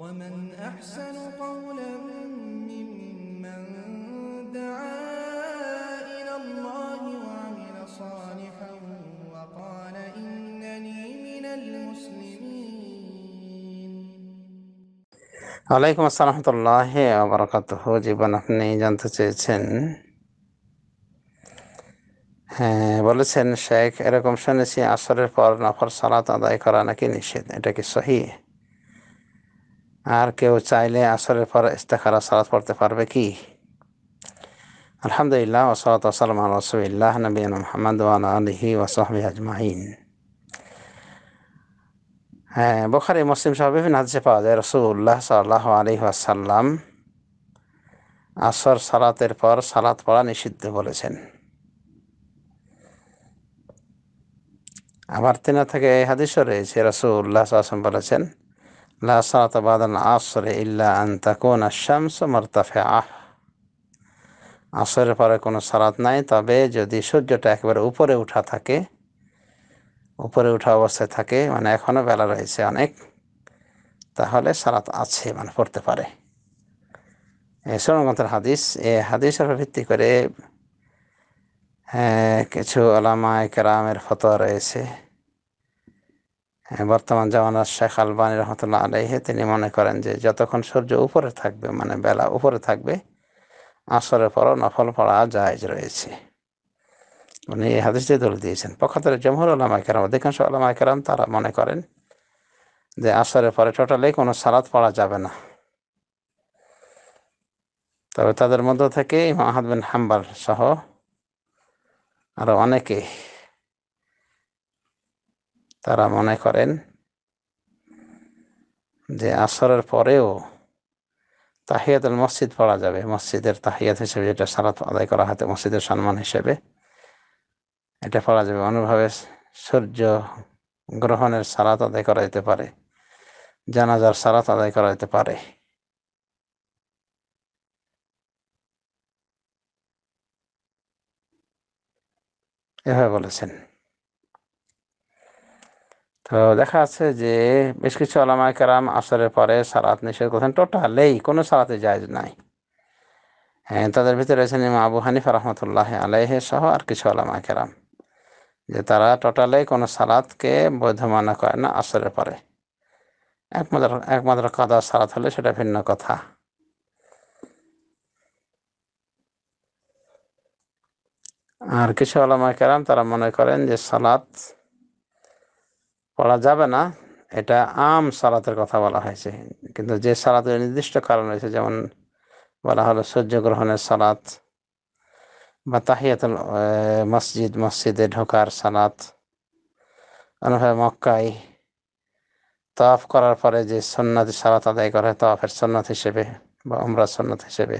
আলাইকুম আসসালাম রহমতুল্লাহ আবরকাত জীবন আপনি জানতে চেয়েছেন হ্যাঁ বলেছেন শেখ এরকম শুনেছি আসরের পর নফর সালাত আদায় করা নাকি নিষেধ এটা কি সহি আর কেউ চাইলে আসরের পর ইস্তেখারা সালাত পড়তে পারবে কি আলহামদুলিল্লাহ ওসলাত ওসালাম রসুল্লাহ নবীন মোহাম্মদ আলহি ওসহমি আজমাহিন হ্যাঁ বোখারি মুসলিম সহ বিভিন্ন হাদিসে পাওয়া যায় রসুল্লাহ সাল্লাহ আলহি আসাল্লাম আসর সালাতের পর সালাত পড়া নিষিদ্ধ বলেছেন আবার তেনা থেকে এই হাদিসও রয়েছে রসুল্লাহ আসম বলেছেন لا صلاة بعد العصر إلا أن تكون الشمس مرتفعة আসরের পরে কোনো সালাত নাই তবে যদি সূর্যটা একেবারে উপরে উঠা থাকে উপরে উঠা অবস্থায় থাকে মানে এখনও বেলা রয়েছে অনেক তাহলে সালাত আছে মানে পড়তে পারে সৌরগ্রন্থের হাদিস এ হাদিসের উপর ভিত্তি করে হ্যাঁ, কিছু আলামা একরামের ফতোয়া রয়েছে হ্যাঁ, বর্তমান জামানার শেখ আলবানী রহমতুল্লাহ আলহে তিনি মনে করেন যে যতক্ষণ সূর্য উপরে থাকবে মানে বেলা উপরে থাকবে আসরের পরও নফল পড়া জায়জ রয়েছে উনি এই হাদিসটি দল দিয়েছেন পক্ষান্তরে জমহুর আল্লামা কেরাম অধিকাংশ আল্লামা কেরাম তারা মনে করেন যে আসরের পরে টোটালি কোনো সালাত পড়া যাবে না তবে তাদের মধ্য থেকে ইমাহাদ বিন সহ আরও অনেকে তারা মনে করেন যে আসরের পরেও তাহিয়াতুল মসজিদ পড়া যাবে মসজিদের তাহিয়াত হিসেবে যেটা সারাত আদায় করা হাতে মসজিদের সম্মান হিসেবে এটা পড়া যাবে অনুভাবে সূর্য গ্রহণের সারাত আদায় করা যেতে পারে জানাজার সারাত আদায় করা যেতে পারে এভাবে বলেছেন তো দেখা যাচ্ছে যে বেশ কিছু আলামায় কারাম আসরের পরে সারাত নিষেধ করছেন টোটালেই কোনো সারাতে জায়জ নাই হ্যাঁ তাদের ভিতরে রয়েছেন ইমা আবু হানিফা রহমতুল্লাহ আলাইহে সহ আর কিছু আলামায় কারাম যে তারা টোটালেই কোনো সালাদকে বৈধ মানা করে না আসরের পরে একমাত্র একমাত্র কাদা সালাত হলে সেটা ভিন্ন কথা আর কিছু আলামায় কারাম তারা মনে করেন যে সালাত পড়া যাবে না এটা আম সালাতের কথা বলা হয়েছে কিন্তু যে সালাতের নির্দিষ্ট কারণ রয়েছে যেমন বলা হলো সূর্য গ্রহণের সালাত বা তাহিয়াত মসজিদ মসজিদে ঢোকার সালাত অনুভব মক্কায় তফ করার পরে যে সন্ন্যতি সালাত আদায় করে তফের সন্ন্যত হিসেবে বা অমরা সন্ন্যত হিসেবে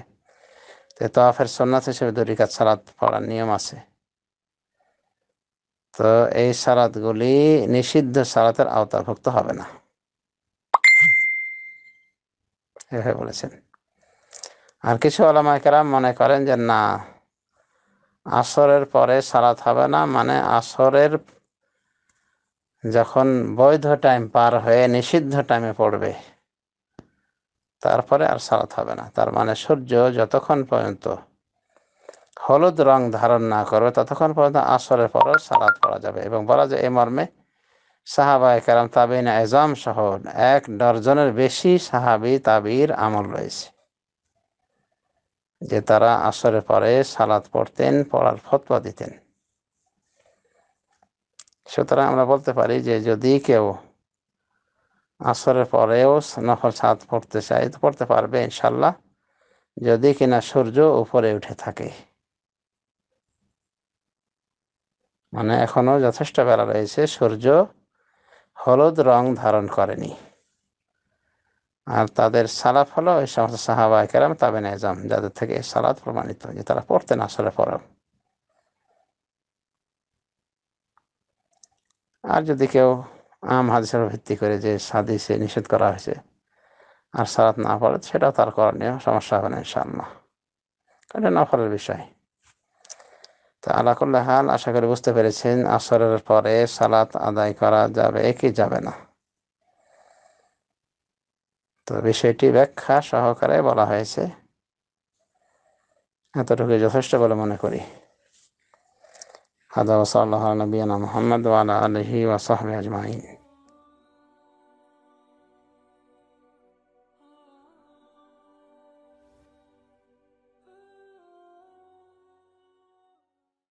তো তফের সন্ন্যত হিসেবে দুরিকাত সালাত পড়ার নিয়ম আছে তো এই সালাতগুলি নিষিদ্ধ সালাতের আওতাভুক্ত হবে না এভাবে বলেছেন আর কিছু আলামাইকেরাম মনে করেন যে না আসরের পরে সালাত হবে না মানে আসরের যখন বৈধ টাইম পার হয়ে নিষিদ্ধ টাইমে পড়বে তারপরে আর সালাত হবে না তার মানে সূর্য যতক্ষণ পর্যন্ত হলুদ রং ধারণ না করবে ততক্ষণ পর্যন্ত আসরের পরও সালাদ পড়া যাবে এবং বলা যায় এ মর্মে সাহাবায় কালাম তাবিন এজাম সহ এক ডজনের বেশি সাহাবি তাবির আমল রয়েছে যে তারা আসরের পরে সালাদ পড়তেন পড়ার ফতোয়া দিতেন সুতরাং আমরা বলতে পারি যে যদি কেউ আসরের পরেও নফল সাদ পড়তে চায় তো পড়তে পারবে ইনশাল্লাহ যদি কিনা সূর্য উপরে উঠে থাকে মানে এখনও যথেষ্ট বেলা রয়েছে সূর্য হলুদ রং ধারণ করেনি আর তাদের সালাফ হলো ওই সমস্ত সাহাবা কেরাম তাবেন এজাম যাদের থেকে সালাদ প্রমাণিত যে তারা পড়তেন আসলে পড়াও আর যদি কেউ আম হাদিসের ভিত্তি করে যে সাদিসে নিষেধ করা হয়েছে আর সালাত না পড়ে সেটাও তার করণীয় সমস্যা হবে না ইনশাল্লাহ কারণ নফলের বিষয় তো আলাকুল্লা হাল আশা করি বুঝতে পেরেছেন আসরের পরে সালাত আদায় করা যাবে একই যাবে না তো বিষয়টি ব্যাখ্যা সহকারে বলা হয়েছে এতটুকু যথেষ্ট বলে মনে করি আদা وصلى নবীনা মোহাম্মদ ওয়ালা আলহি وعلى آله